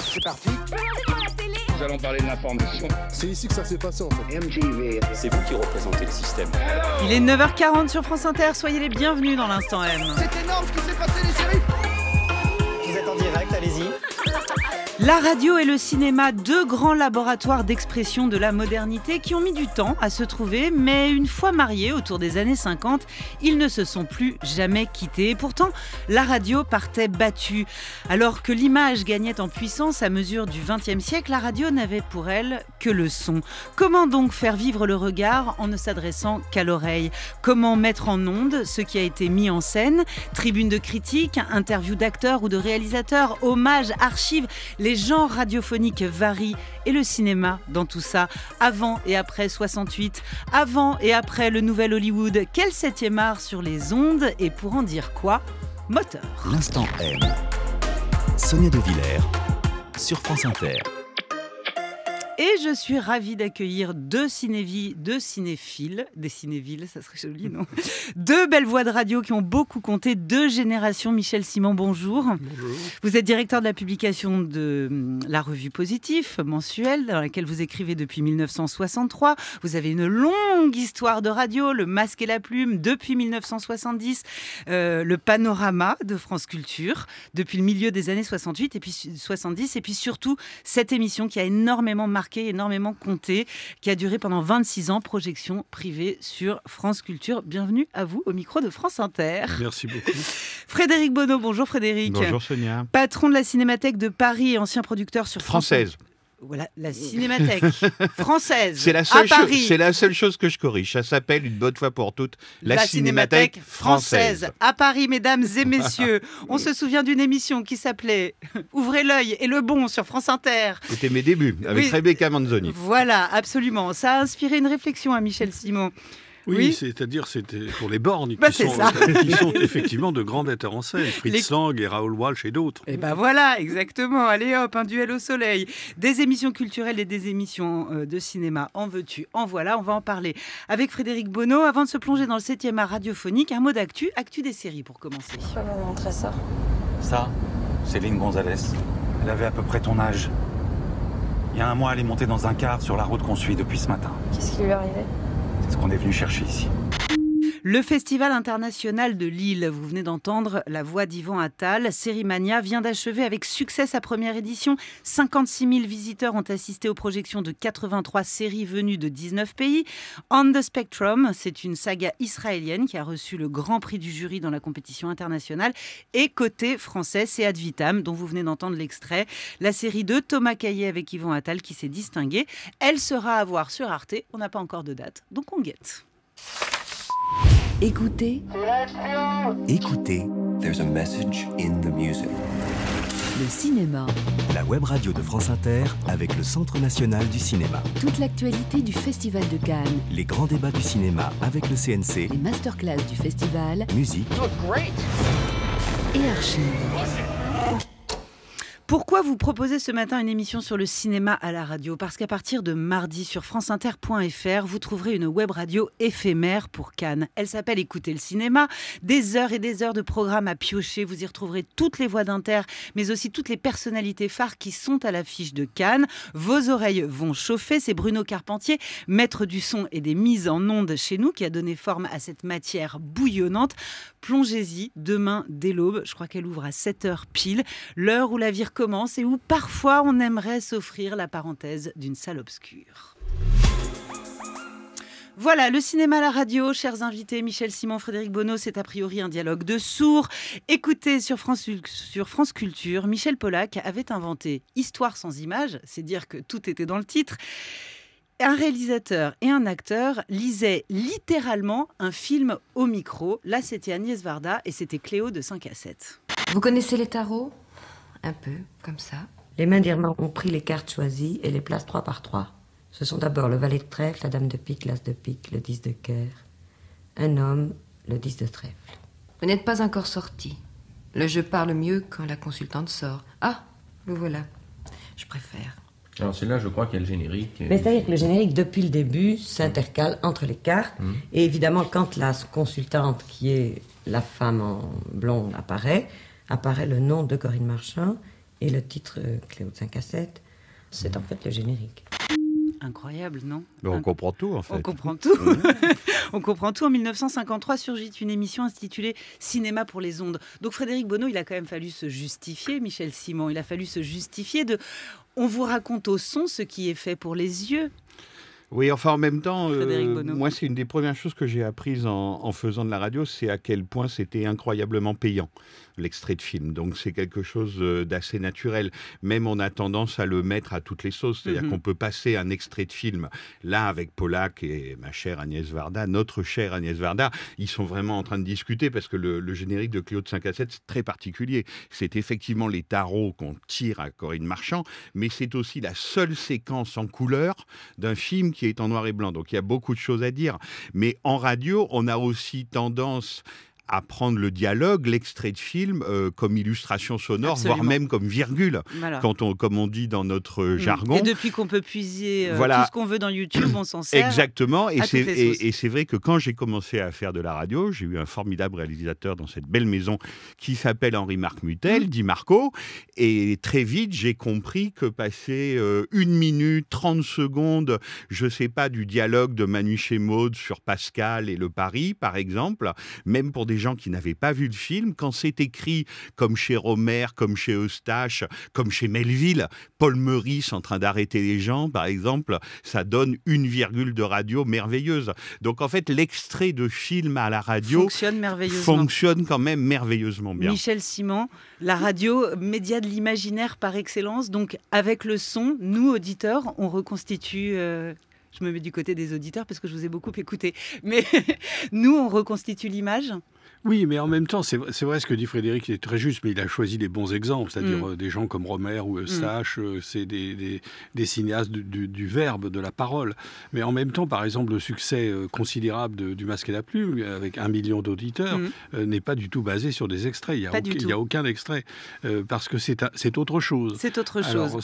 c'est parti. Nous allons parler de l'information. C'est ici que ça s'est passé en fait. C'est vous qui représentez le système. Il est 9h40 sur France Inter, soyez les bienvenus dans l'instant M. C'est énorme ce qui s'est passé les chéris Vous êtes en direct, allez-y. La radio et le cinéma, deux grands laboratoires d'expression de la modernité qui ont mis du temps à se trouver, mais une fois mariés autour des années 50, ils ne se sont plus jamais quittés. Et pourtant, la radio partait battue. Alors que l'image gagnait en puissance à mesure du XXe siècle, la radio n'avait pour elle que le son. Comment donc faire vivre le regard en ne s'adressant qu'à l'oreille Comment mettre en onde ce qui a été mis en scène Tribune de critique, interview d'acteurs ou de réalisateurs, hommage à les genres radiophoniques varient et le cinéma dans tout ça, avant et après 68, avant et après le nouvel Hollywood, quel septième art sur les ondes et pour en dire quoi Moteur. L'instant M. Sonia De Villers sur France Inter. Et je suis ravie d'accueillir deux, cinévilles, deux cinéphiles, des cinévilles, ça serait joli, non Deux belles voix de radio qui ont beaucoup compté, deux générations. Michel Simon, bonjour. Bonjour. Vous êtes directeur de la publication de hum, la revue Positif, mensuelle, dans laquelle vous écrivez depuis 1963. Vous avez une longue histoire de radio, Le Masque et la Plume, depuis 1970, euh, le Panorama de France Culture, depuis le milieu des années 68 et puis 70, et puis surtout cette émission qui a énormément marqué est énormément compté, qui a duré pendant 26 ans, projection privée sur France Culture. Bienvenue à vous au micro de France Inter. Merci beaucoup. Frédéric Bonneau, bonjour Frédéric. Bonjour Sonia. Patron de la Cinémathèque de Paris et ancien producteur sur Française. Voilà, la oh. cinémathèque française. C'est la, seule à Paris. c'est la seule chose que je corrige. Ça s'appelle une bonne fois pour toutes la, cinémathèque, française. À Paris, mesdames et messieurs, on se souvient d'une émission qui s'appelait Ouvrez l'œil et le bon sur France Inter. C'était mes débuts avec Rebecca Manzoni. Voilà, absolument. Ça a inspiré une réflexion à Michel Simon. Oui, c'est-à-dire c'était pour les bornes bah, qui, sont, effectivement de grands metteurs en scène, Fritz Lang et Raoul Walsh et d'autres. Et eh ben voilà, exactement. Allez hop, un duel au soleil, des émissions culturelles et des émissions euh, de cinéma. En veux-tu, en voilà, on va en parler avec Frédéric Bonneau. Avant de se plonger dans le 7e art radiophonique, un mot d'actu, actu des séries pour commencer. Je ça. Ça, Céline Gonzalez. Elle avait à peu près ton âge. Il y a un mois, elle est montée dans un car sur la route qu'on suit depuis ce matin. Qu'est-ce qui lui est arrivé qu'on est venu chercher ici. Le Festival international de Lille, vous venez d'entendre la voix d'Yvan Attal. Sérimania vient d'achever avec succès sa première édition. 56 000 visiteurs ont assisté aux projections de 83 séries venues de 19 pays. On the Spectrum, c'est une saga israélienne qui a reçu le grand prix du jury dans la compétition internationale. Et côté français, c'est Ad Vitam, dont vous venez d'entendre l'extrait. La série de Thomas Caillé avec Yvan Attal, qui s'est distinguée. Elle sera à voir sur Arte. On n'a pas encore de date, donc on guette. Écoutez. Écoutez. There's a message in the music. Le cinéma. La web radio de France Inter avec le Centre national du cinéma. Toute l'actualité du Festival de Cannes. Les grands débats du cinéma avec le CNC. Les masterclass du festival. Musique. Great. Et archives. Pourquoi vous proposez ce matin une émission sur le cinéma à la radio Parce qu'à partir de mardi sur franceinter.fr, vous trouverez une web radio éphémère pour Cannes. Elle s'appelle Écoutez le cinéma. Des heures et des heures de programmes à piocher. Vous y retrouverez toutes les voix d'Inter, mais aussi toutes les personnalités phares qui sont à l'affiche de Cannes. Vos oreilles vont chauffer. C'est Bruno Carpentier, maître du son et des mises en ondes chez nous, qui a donné forme à cette matière bouillonnante. Plongez-y demain dès l'aube. Je crois qu'elle ouvre à 7h pile, l'heure où la vie recommence et où parfois on aimerait s'offrir la parenthèse d'une salle obscure. Voilà, le cinéma la radio, chers invités, Michel Simon, Frédéric Bonneau, c'est a priori un dialogue de sourds. Écoutez, sur France, sur France Culture, Michel Pollack avait inventé Histoire sans images, c'est dire que tout était dans le titre un réalisateur et un acteur lisaient littéralement un film au micro. Là, c'était Agnès Varda et c'était Cléo de 5 à 7. Vous connaissez les tarots Un peu, comme ça. Les mains d'Irma ont pris les cartes choisies et les placent trois par trois. Ce sont d'abord le valet de trèfle, la dame de pique, l'as de pique, le 10 de cœur, un homme, le 10 de trèfle. Vous n'êtes pas encore sorti. Le jeu parle mieux quand la consultante sort. Ah, le voilà. Je préfère. Alors c'est là je crois qu'il y a le générique. Euh, Mais c'est-à-dire que le générique, depuis le début, s'intercale entre les cartes. Hum. Et évidemment, quand la consultante, qui est la femme en blonde, apparaît, apparaît le nom de Corinne Marchand et le titre euh, Cléo de 5 à 7. C'est en fait le générique. Incroyable, non On comprend tout, en fait. On comprend tout. on comprend tout. En 1953 surgit une émission intitulée Cinéma pour les ondes. Donc Frédéric Bonneau, il a quand même fallu se justifier, Michel Simon, il a fallu se justifier de on vous raconte au son ce qui est fait pour les yeux. Oui, enfin en même temps, euh, moi c'est une des premières choses que j'ai apprises en, faisant de la radio, c'est à quel point c'était incroyablement payant l'extrait de film. Donc c'est quelque chose euh, d'assez naturel. Même on a tendance à le mettre à toutes les sauces. C'est-à-dire mhm. qu'on peut passer un extrait de film, là avec Polak et ma chère Agnès Varda, notre chère Agnès Varda, ils sont vraiment en train de discuter parce que le, le générique de de 5 à 7, c'est très particulier. C'est effectivement les tarots qu'on tire à Corinne Marchand, mais c'est aussi la seule séquence en couleur d'un film qui est en noir et blanc. Donc il y a beaucoup de choses à dire. Mais en radio, on a aussi tendance à prendre le dialogue, l'extrait de film euh, comme illustration sonore, voire même comme virgule, quand on, comme on dit dans notre euh, mm. jargon. Et depuis qu'on peut puiser euh, tout ce qu'on veut dans YouTube, on s'en sert. Exactement, et c'est et, vrai que quand j'ai commencé à faire de la radio, j'ai eu un formidable réalisateur dans cette belle maison qui s'appelle Henri-Marc Mutel, mm. dit Marco, et très vite j'ai compris que passer une minute, 30 secondes, je sais pas, du dialogue de Manu Chémaud sur Pascal et le Paris, par exemple, même pour des gens qui n'avaient pas vu le film, quand c'est écrit comme chez Romer, comme chez Eustache, comme chez Melville, Paul Meurice en train d'arrêter les gens, par exemple, ça donne une virgule de radio merveilleuse. Donc en fait, l'extrait de film à la radio fonctionne merveilleusement. Fonctionne quand même merveilleusement bien. Michel Simon, la radio, média de l'imaginaire par excellence. Donc avec le son, nous auditeurs, on reconstitue. Euh, je me mets du côté des auditeurs parce que je vous ai beaucoup écouté. Mais nous, on reconstitue l'image oui, mais en même temps, c'est vrai ce que dit Frédéric, il est très juste, mais il a choisi les bons exemples, c'est-à-dire mm. euh, des gens comme Romer ou Eustache, mm. euh, c'est des, cinéastes du, verbe, de la parole. Mais en même temps, par exemple, le succès euh, considérable du Masque et la Plume, avec un million d'auditeurs, mm. n'est pas du tout basé sur des extraits. Il n'y a, aucun, extrait, parce que c'est autre chose. C'est autre chose.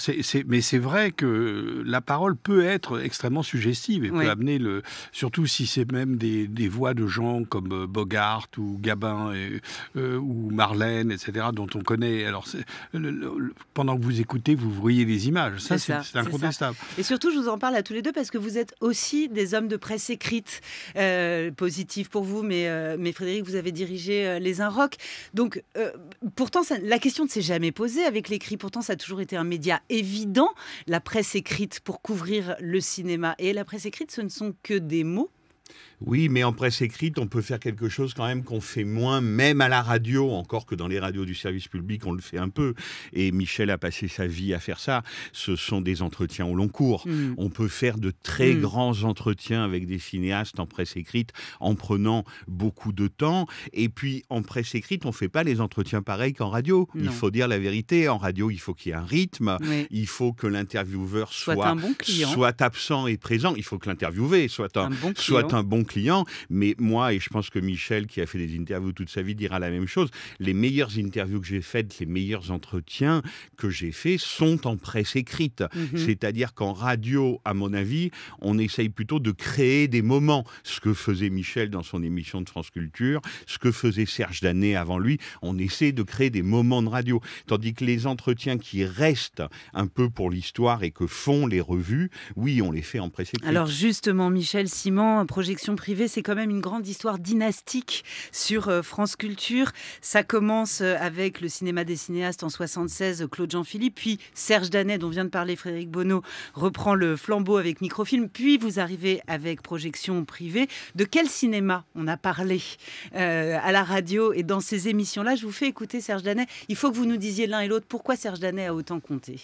mais c'est vrai que la parole peut être extrêmement suggestive et peut amener, le, surtout si c'est même des voix de gens comme Bogart ou ou Gabin euh, ou Marlène, etc., dont on connaît. Alors, pendant que vous écoutez, vous voyez les images. Ça, c'est incontestable. Et surtout, je vous en parle à tous les deux parce que vous êtes aussi des hommes de presse écrite, euh, Positif pour vous, mais, euh, mais Frédéric, vous avez dirigé Les Un Rock. Donc, pourtant, la question ne s'est jamais posée avec l'écrit. Pourtant, ça a toujours été un média évident, la presse écrite pour couvrir le cinéma. Et la presse écrite, ce ne sont que des mots oui, mais en presse écrite, on peut faire quelque chose quand même qu'on fait moins, même à la radio, encore que dans les radios du service public, on le fait un peu. Et Michel a passé sa vie à faire ça. Ce sont des entretiens au long cours. Mm. On peut faire de très mm. grands entretiens avec des cinéastes en presse écrite en prenant beaucoup de temps. Et puis, en presse écrite, on ne fait pas les entretiens pareils qu'en radio. Il faut dire la vérité. En radio, il faut qu'il y ait un rythme. Il faut que l'intervieweur soit, absent et présent. Il faut que l'interviewé soit un, bon client. Soit un bon clients, mais moi, et je pense que Michel, qui a fait des interviews toute sa vie, dira la même chose, les meilleures interviews que j'ai faites, les meilleurs entretiens que j'ai faits sont en presse écrite. Mhm. C'est-à-dire qu'en radio, à mon avis, on essaye plutôt de créer des moments. Ce que faisait Michel dans son émission de France Culture, ce que faisait Serge Danet avant lui, on essaie de créer des moments de radio. Tandis que les entretiens qui restent un peu pour l'histoire et que font les revues, oui, on les fait en presse écrite. Alors justement, Michel Simon, projection privé, c'est quand même une grande histoire dynastique sur euh, France Culture. Ça commence euh, avec le cinéma des cinéastes en 76, Claude Jean-Philippe, puis Serge Danet, dont vient de parler Frédéric Bonneau, reprend le flambeau avec microfilm, puis vous arrivez avec projection privée. De quel cinéma on a parlé euh, à la radio et dans ces émissions-là Je vous fais écouter Serge Danet. Il faut que vous nous disiez l'un et l'autre pourquoi Serge Danet a autant compté.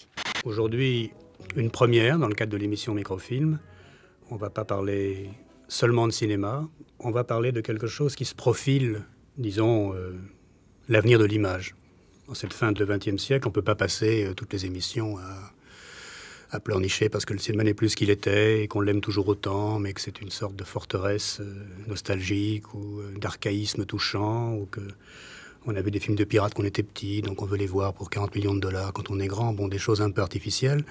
Aujourd'hui, une première dans le cadre de l'émission Microfilm. On ne va pas parler seulement de cinéma, on va parler de quelque chose qui se profile, disons, euh, l'avenir de l'image. En cette fin de XXe siècle, on ne peut pas passer euh, toutes les émissions à, pleurnicher parce que le cinéma n'est plus ce qu'il était et qu'on l'aime toujours autant, mais que c'est une sorte de forteresse euh, nostalgique ou d'archaïsme touchant, ou que on avait des films de pirates quand on était petit, donc on veut les voir pour 40 millions de dollars quand on est grand, bon, des choses un peu artificielles.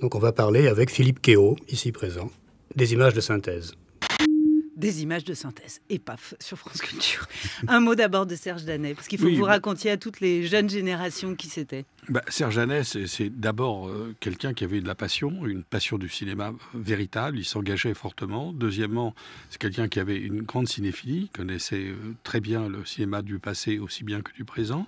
Donc on va parler avec Philippe Keo ici présent, des images de synthèse des images de synthèse. Et paf, sur France Culture. Un mot d'abord de Serge Danet, parce qu'il faut que vous racontiez à toutes les jeunes générations qui c'était. Bah, Serge Hanès, c'est d'abord euh, quelqu'un qui avait de la passion, une passion du cinéma véritable, il s'engageait fortement. Deuxièmement, c'est quelqu'un qui avait une grande cinéphilie, connaissait euh, très bien le cinéma du passé aussi bien que du présent.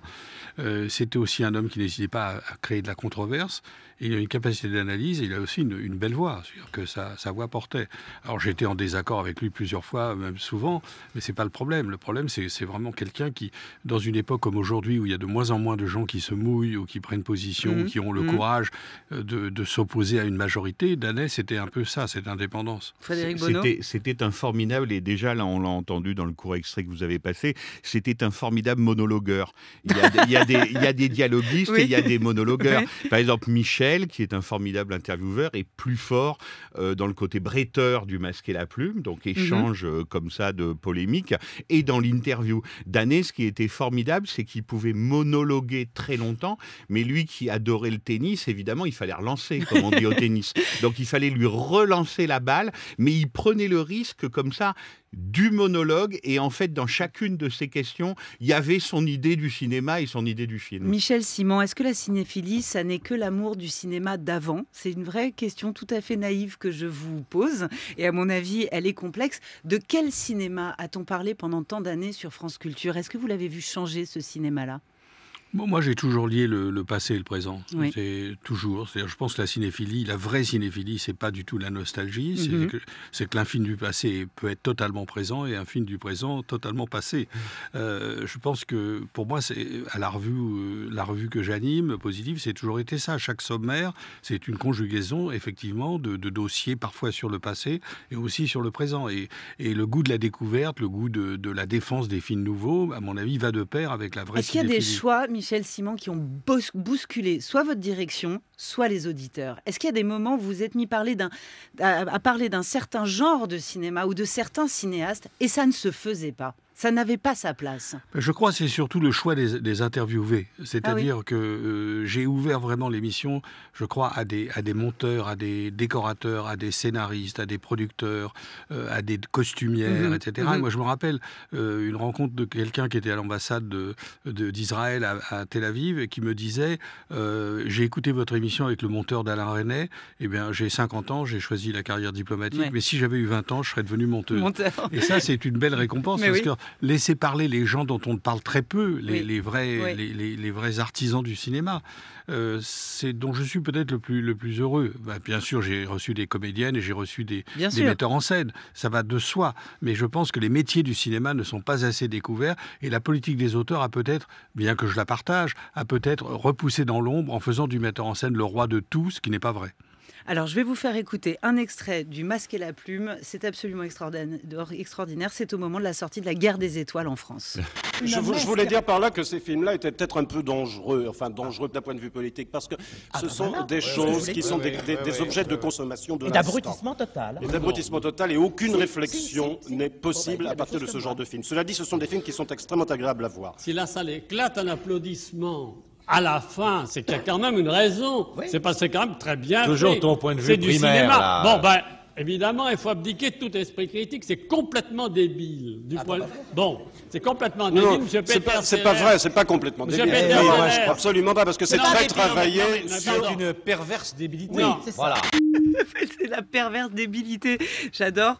Euh, c'était aussi un homme qui n'hésitait pas à, créer de la controverse. il a une capacité d'analyse, et il a aussi une, belle voix, c'est-à-dire que sa, sa, voix portait. Alors j'étais en désaccord avec lui plusieurs fois, même souvent, mais c'est pas le problème. Le problème, c'est vraiment quelqu'un qui, dans une époque comme aujourd'hui où il y a de moins en moins de gens qui se mouillent ou qui prennent position, mhm. qui ont le mhm. courage euh, de, s'opposer à une majorité. Danais, c'était un peu ça, cette indépendance. Frédéric C'était un formidable, et déjà là, on l'a entendu dans le court extrait que vous avez passé, c'était un formidable monologueur. Il y a, il des, il dialoguistes et il y a des monologueurs. Par exemple, Michel, qui est un formidable intervieweur, est plus fort euh, dans le côté bretteur du masque et la plume, donc mhm. échange euh, comme ça de polémique, et dans l'interview. Danais, ce qui était formidable, c'est qu'il pouvait monologuer très longtemps, mais mais lui qui adorait le tennis, évidemment, il fallait relancer, comme on dit au tennis. Donc il fallait lui relancer la balle, mais il prenait le risque comme ça du monologue. Et en fait, dans chacune de ces questions, il y avait son idée du cinéma et son idée du film. Michel Simon, est-ce que la cinéphilie, ça n'est que l'amour du cinéma d'avant C'est une vraie question tout à fait naïve que je vous pose. Et à mon avis, elle est complexe. De quel cinéma a-t-on parlé pendant tant d'années sur France Culture Est-ce que vous l'avez vu changer, ce cinéma-là bon, Moi, j'ai toujours lié le, passé et le présent. C'est toujours. je pense que la cinéphilie, la vraie cinéphilie, c'est pas du tout la nostalgie. C'est mhm. que, que l'infini du passé peut être totalement présent et un film du présent totalement passé. Mhm. Euh, je pense que pour moi, c'est à la revue, euh, la revue que j'anime, positive, c'est toujours été ça. Chaque sommaire, c'est une conjugaison effectivement de, dossiers parfois sur le passé et aussi sur le présent. Et, et le goût de la découverte, le goût de, la défense des films nouveaux, à mon avis, va de pair avec la vraie. Est-ce qu'il y a des choix, Michel Simon, qui ont bousculé soit votre direction, soit les auditeurs Est-ce qu'il y a des moments où vous êtes mis à parler d'un certain genre de cinéma ou de certains cinéastes et ça ne se faisait pas ça n'avait pas sa place. Je crois que c'est surtout le choix des, interviewés. C'est-à-dire ah que euh, j'ai ouvert vraiment l'émission, je crois, à des, à des monteurs, à des décorateurs, à des scénaristes, à des producteurs, euh, à des costumières, mhm. etc. Mhm. moi, je me rappelle euh, une rencontre de quelqu'un qui était à l'ambassade d'Israël de, à, Tel Aviv et qui me disait J'ai écouté votre émission avec le monteur d'Alain René. Eh bien, j'ai 50 ans, j'ai choisi la carrière diplomatique, mais si j'avais eu 20 ans, je serais devenu monteur. Et ça, c'est une belle récompense parce que laisser parler les gens dont on parle très peu, les, vrais, les, vrais artisans du cinéma. Euh, c'est dont je suis peut-être le plus, le plus heureux. Bah, bien sûr, j'ai reçu des comédiennes et j'ai reçu des, des metteurs en scène. Ça va de soi. Mais je pense que les métiers du cinéma ne sont pas assez découverts et la politique des auteurs a peut-être, bien que je la partage, a peut-être repoussé dans l'ombre en faisant du metteur en scène le roi de tout, ce qui n'est pas vrai. Alors, je vais vous faire écouter un extrait du Masque et la plume. C'est absolument extraordinaire. C'est au moment de la sortie de la guerre des étoiles en France. Je, voulais dire par là que ces films-là étaient peut-être un peu dangereux, enfin dangereux d'un point de vue politique, parce que ah ce bah sont des choses qui sont des, objets de consommation de D'abrutissement total. Et d'abrutissement total, et aucune réflexion n'est possible à partir de ce genre de films. Cela dit, ce sont des films qui sont extrêmement agréables à voir. Si la salle éclate en applaudissements à la fin, c'est qu'il y a quand même une raison. C'est quand même très bien. Toujours ton point de vue primaire. Du cinéma. Bon, ben, évidemment, il faut abdiquer tout esprit critique. C'est complètement débile. Ah, bah, bon, c'est complètement débile, C'est pas, vrai, c'est pas complètement débile. absolument pas, parce que c'est très travaillé sur une perverse débilité. voilà. c'est la perverse débilité. J'adore.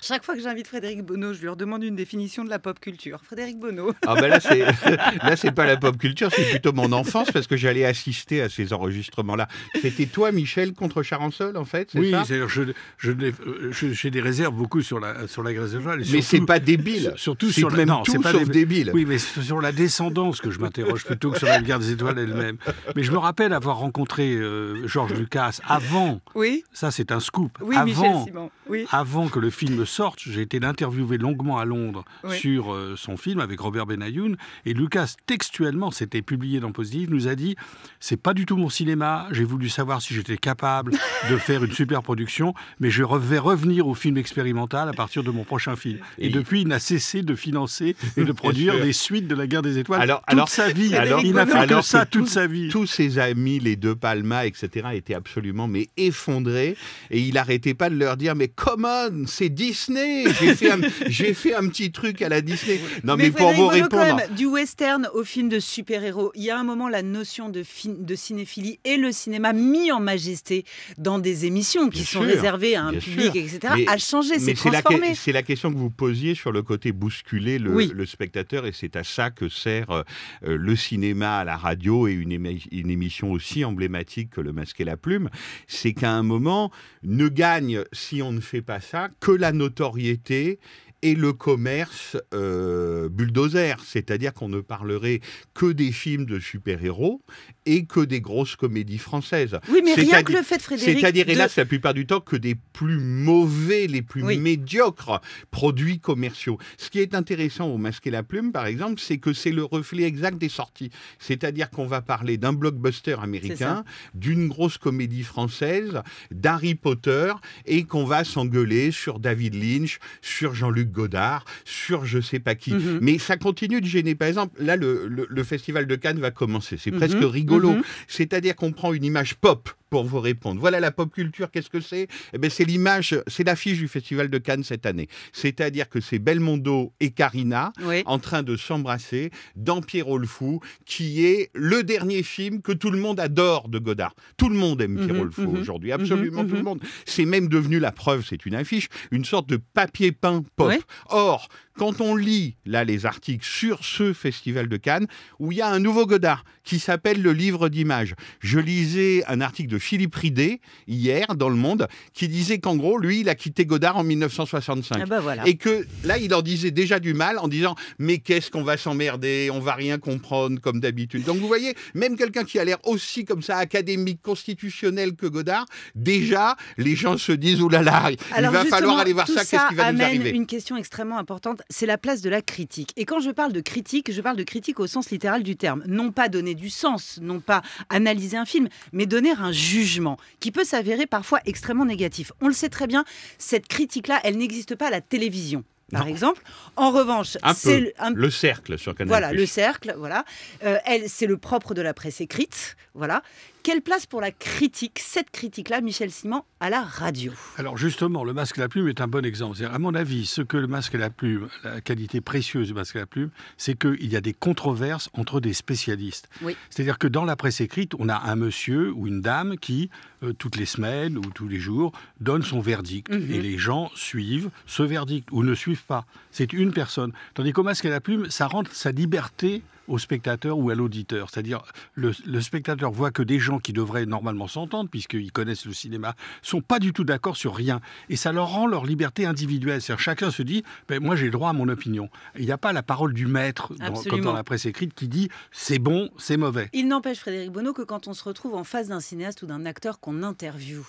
Chaque fois que j'invite Frédéric Bonneau, je lui redemande une définition de la pop culture. Frédéric Bonneau. Ah ben là, c'est là, c'est pas la pop culture, c'est plutôt mon enfance parce que j'allais assister à ces enregistrements-là. C'était toi, Michel, contre Charançol, en fait. Oui, ça je, je, euh, je, j'ai des réserves beaucoup sur la sur la Grèce de Joël. Mais c'est pas débile. Surtout sur même non, c'est pas débile. Oui, mais sur la descendance que je m'interroge plutôt que sur la guerre des étoiles elle-même. Mais je me rappelle avoir rencontré euh, Georges Lucas avant. Oui. Ça, c'est un scoop. Oui, avant, Oui. Avant que le film sorte. J'ai été l'interviewer longuement à Londres sur euh, son film avec Robert Benayoun. Et Lucas, textuellement, c'était publié dans Positive, nous a dit C'est pas du tout mon cinéma. J'ai voulu savoir si j'étais capable de faire une super production, mais je vais revenir au film expérimental à partir de mon prochain film. Et, depuis, il n'a cessé de financer et de produire des suites de La Guerre des Étoiles toute sa vie. Alors, il n'a fait alors que ça toute sa vie. Tous ses amis, les deux Palma, etc., étaient absolument mais effondrés. Et il n'arrêtait pas de leur dire Mais comment, c'est 10 Disney. J'ai fait, un, petit truc à la Disney. Non, mais, pour vous répondre. du western au film de super-héros, il y a un moment la notion de, de cinéphilie et le cinéma mis en majesté dans des émissions qui sont réservées à un public, etc., a changé, c'est transformé. C'est la, question que vous posiez sur le côté bousculer le, spectateur et c'est à ça que sert euh, euh, le cinéma à la radio et une, une émission aussi emblématique que Le Masque et la Plume. C'est qu'à un moment, ne gagne, si on ne fait pas ça, que la notion notoriété et le commerce euh, bulldozer, c'est-à-dire qu'on ne parlerait que des films de super-héros et que des grosses comédies françaises. Oui, mais rien que le fait, Frédéric. C'est-à-dire, hélas, la plupart du temps, que des plus mauvais, les plus médiocres produits commerciaux. Ce qui est intéressant au Masquer la Plume, par exemple, c'est que c'est le reflet exact des sorties. C'est-à-dire qu'on va parler d'un blockbuster américain, d'une grosse comédie française, d'Harry Potter, et qu'on va s'engueuler sur David Lynch, sur Jean-Luc Godard, sur je sais pas qui. Mhm. Mais ça continue de gêner. Par exemple, là, le, Festival de Cannes va commencer. C'est presque mhm. rigolo. Mhm. C'est-à-dire qu'on prend une image pop pour vous répondre. Voilà la pop culture, qu'est-ce que c'est eh ben, C'est l'image, c'est l'affiche du Festival de Cannes cette année. C'est-à-dire que c'est Belmondo et Karina en train de s'embrasser dans Pierrot le Fou, qui est le dernier film que tout le monde adore de Godard. Tout le monde aime mhm, Pierrot le Fou mhm. aujourd'hui, mhm, absolument tout le monde. C'est même devenu la preuve, c'est une affiche, une sorte de papier peint pop. Or, quand on lit là les articles sur ce festival de Cannes, où il y a un nouveau Godard qui s'appelle le livre d'images. Je lisais un article de Philippe Ridé hier dans Le Monde qui disait qu'en gros, lui, il a quitté Godard en 1965. Ah bah Et que là, il en disait déjà du mal en disant Mais qu'est-ce qu'on va s'emmerder On va rien comprendre comme d'habitude. Donc vous voyez, même quelqu'un qui a l'air aussi comme ça académique, constitutionnel que Godard, déjà, les gens se disent Oulala, il va falloir aller voir ça, ça qu'est-ce qui va nous arriver. une question extrêmement importante c'est la place de la critique. Et quand je parle de critique, je parle de critique au sens littéral du terme. Non pas donner du sens, non pas analyser un film, mais donner un jugement qui peut s'avérer parfois extrêmement négatif. On le sait très bien, cette critique-là, elle n'existe pas à la télévision par exemple. En revanche, c'est le, le, cercle sur Canal. Voilà, le cercle, voilà. Euh, elle, c'est le propre de la presse écrite, voilà, quelle place pour la critique, cette critique-là, Michel Simon, à la radio Alors justement, le masque à la plume est un bon exemple. À mon avis, ce que le masque à la plume, la qualité précieuse du masque à la plume, c'est qu'il y a des controverses entre des spécialistes. C'est-à-dire que dans la presse écrite, on a un monsieur ou une dame qui, euh, toutes les semaines ou tous les jours, donne son verdict. Mhm. Et les gens suivent ce verdict ou ne suivent pas. C'est une personne. Tandis qu'au masque à la plume, ça rend sa liberté au spectateur ou à l'auditeur. C'est-à-dire, le, spectateur voit que des gens qui devraient normalement s'entendre, puisqu'ils connaissent le cinéma, sont pas du tout d'accord sur rien. Et ça leur rend leur liberté individuelle. C'est-à-dire, chacun se dit, ben, moi j'ai le droit à mon opinion. Il n'y a pas la parole du maître, comme dans la presse écrite, qui dit, c'est bon, c'est mauvais. Il n'empêche, Frédéric Bonneau, que quand on se retrouve en face d'un cinéaste ou d'un acteur qu'on interviewe,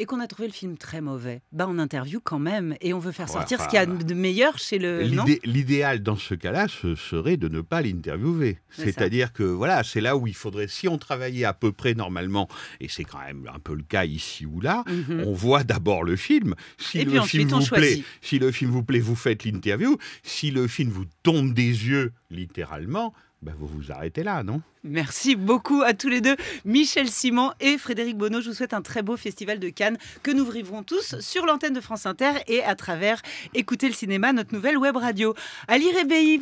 et qu'on a trouvé le film très mauvais, bah on interview quand même et on veut faire sortir ce qu'il y a bah. de meilleur chez le. L'idéal dans ce cas-là, ce serait de ne pas l'interviewer. C'est-à-dire que voilà, c'est là où il faudrait, si on travaillait à peu près normalement, et c'est quand même un peu le cas ici ou là, mhm. on voit d'abord le film. et puis ensuite, on choisit. si le film vous plaît, vous faites l'interview. Si le film vous tombe des yeux, littéralement, bah, vous vous arrêtez là, non Merci beaucoup à tous les deux, Michel Simon et Frédéric Bonneau. Je vous souhaite un très beau festival de Cannes que nous vivrons tous sur l'antenne de France Inter et à travers Écouter le cinéma, notre nouvelle web radio. Ali Rebéi,